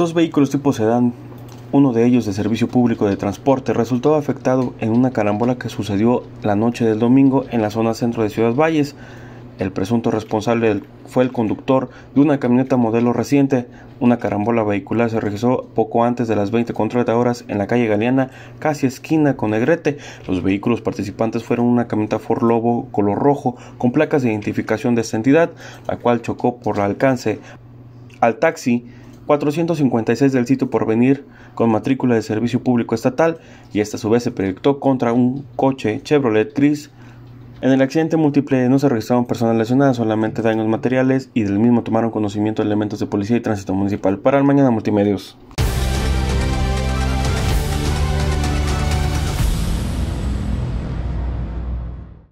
Dos vehículos tipo sedán, uno de ellos de servicio público de transporte, resultó afectado en una carambola que sucedió la noche del domingo en la zona centro de Ciudad Valles. El presunto responsable fue el conductor de una camioneta modelo reciente. Una carambola vehicular se registró poco antes de las 20.30 horas en la calle Galeana, casi esquina con Negrete. Los vehículos participantes fueron una camioneta Ford Lobo color rojo con placas de identificación de esta entidad, la cual chocó por alcance al taxi 456 del sitio por venir con matrícula de servicio público estatal y esta a su vez se proyectó contra un coche Chevrolet gris. En el accidente múltiple no se registraron personas lesionadas, solamente daños materiales y del mismo tomaron conocimiento elementos de policía y tránsito municipal. Para el mañana multimedios.